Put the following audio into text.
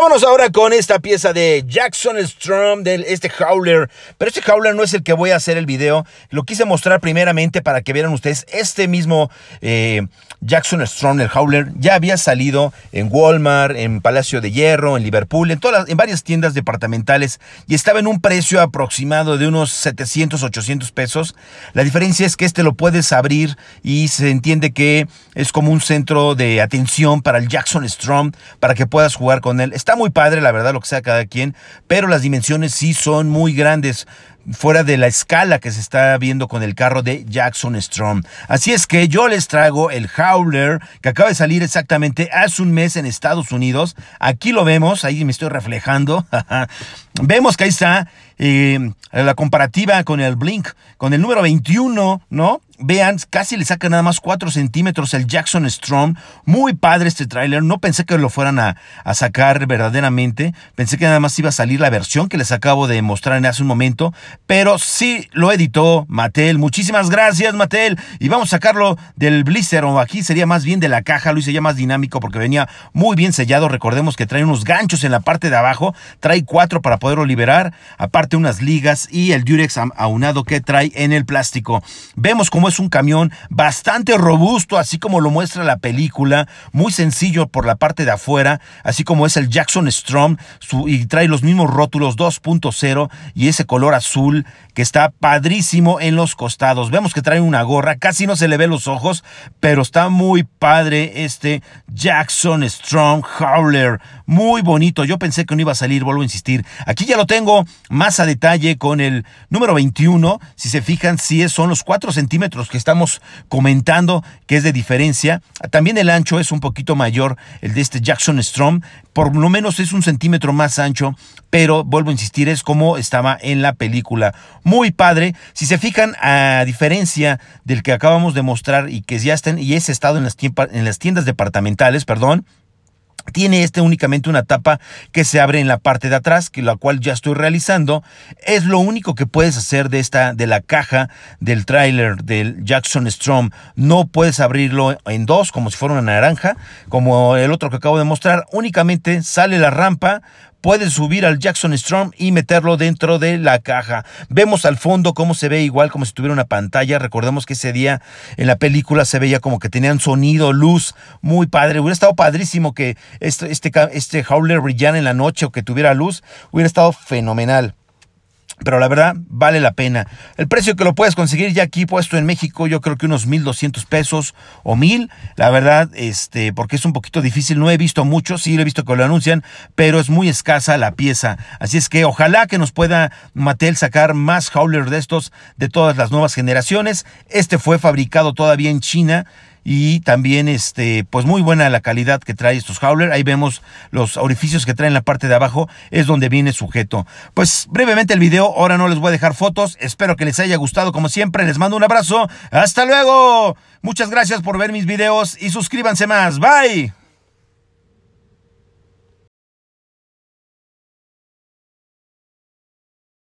Vámonos ahora con esta pieza de Jackson Strom, de este Howler. Pero este Howler no es el que voy a hacer el video. Lo quise mostrar primeramente para que vieran ustedes este mismo eh, Jackson Strom, el Howler. Ya había salido en Walmart, en Palacio de Hierro, en Liverpool, en, todas en varias tiendas departamentales. Y estaba en un precio aproximado de unos 700, 800 pesos. La diferencia es que este lo puedes abrir y se entiende que es como un centro de atención para el Jackson Strom, para que puedas jugar con él. Está muy padre, la verdad, lo que sea cada quien, pero las dimensiones sí son muy grandes fuera de la escala que se está viendo con el carro de Jackson Strom. Así es que yo les traigo el Howler que acaba de salir exactamente hace un mes en Estados Unidos. Aquí lo vemos, ahí me estoy reflejando. vemos que ahí está eh, la comparativa con el Blink, con el número 21, ¿no? Vean, casi le saca nada más 4 centímetros el Jackson Strom. Muy padre este tráiler. No pensé que lo fueran a, sacar verdaderamente. Pensé que nada más iba a salir la versión que les acabo de mostrar en hace un momento pero sí lo editó Mattel. Muchísimas gracias, Mattel. Y vamos a sacarlo del blister, o aquí sería más bien de la caja, hice ya más dinámico porque venía muy bien sellado. Recordemos que trae unos ganchos en la parte de abajo, trae cuatro para poderlo liberar, aparte unas ligas y el Durex aunado que trae en el plástico. Vemos cómo es un camión bastante robusto, así como lo muestra la película, muy sencillo por la parte de afuera, así como es el Jackson Strom, y trae los mismos rótulos 2.0 y ese color azul que está padrísimo en los costados. Vemos que trae una gorra, casi no se le ve los ojos, pero está muy padre este Jackson Strong Howler. Muy bonito, yo pensé que no iba a salir, vuelvo a insistir. Aquí ya lo tengo más a detalle con el número 21. Si se fijan, sí son los 4 centímetros que estamos comentando que es de diferencia. También el ancho es un poquito mayor, el de este Jackson Strong. Por lo menos es un centímetro más ancho, pero vuelvo a insistir, es como estaba en la película muy padre. Si se fijan, a diferencia del que acabamos de mostrar y que ya están y es estado en las, en las tiendas departamentales, perdón, tiene este únicamente una tapa que se abre en la parte de atrás, que la cual ya estoy realizando. Es lo único que puedes hacer de esta de la caja del tráiler del Jackson Strom. No puedes abrirlo en dos como si fuera una naranja, como el otro que acabo de mostrar. Únicamente sale la rampa, puedes subir al Jackson Strom y meterlo dentro de la caja. Vemos al fondo cómo se ve igual como si tuviera una pantalla. Recordemos que ese día en la película se veía como que tenían sonido, luz, muy padre. Hubiera estado padrísimo que este, este, este Howler en la noche o que tuviera luz, hubiera estado fenomenal. Pero la verdad, vale la pena. El precio que lo puedes conseguir ya aquí puesto en México, yo creo que unos 1200 pesos o 1000. La verdad, este, porque es un poquito difícil. No he visto mucho, sí lo he visto que lo anuncian, pero es muy escasa la pieza. Así es que ojalá que nos pueda Mattel sacar más Howler de estos de todas las nuevas generaciones. Este fue fabricado todavía en China y también este pues muy buena la calidad que trae estos Howler. Ahí vemos los orificios que traen la parte de abajo, es donde viene sujeto. Pues brevemente el video, ahora no les voy a dejar fotos. Espero que les haya gustado como siempre. Les mando un abrazo. Hasta luego. Muchas gracias por ver mis videos y suscríbanse más. Bye.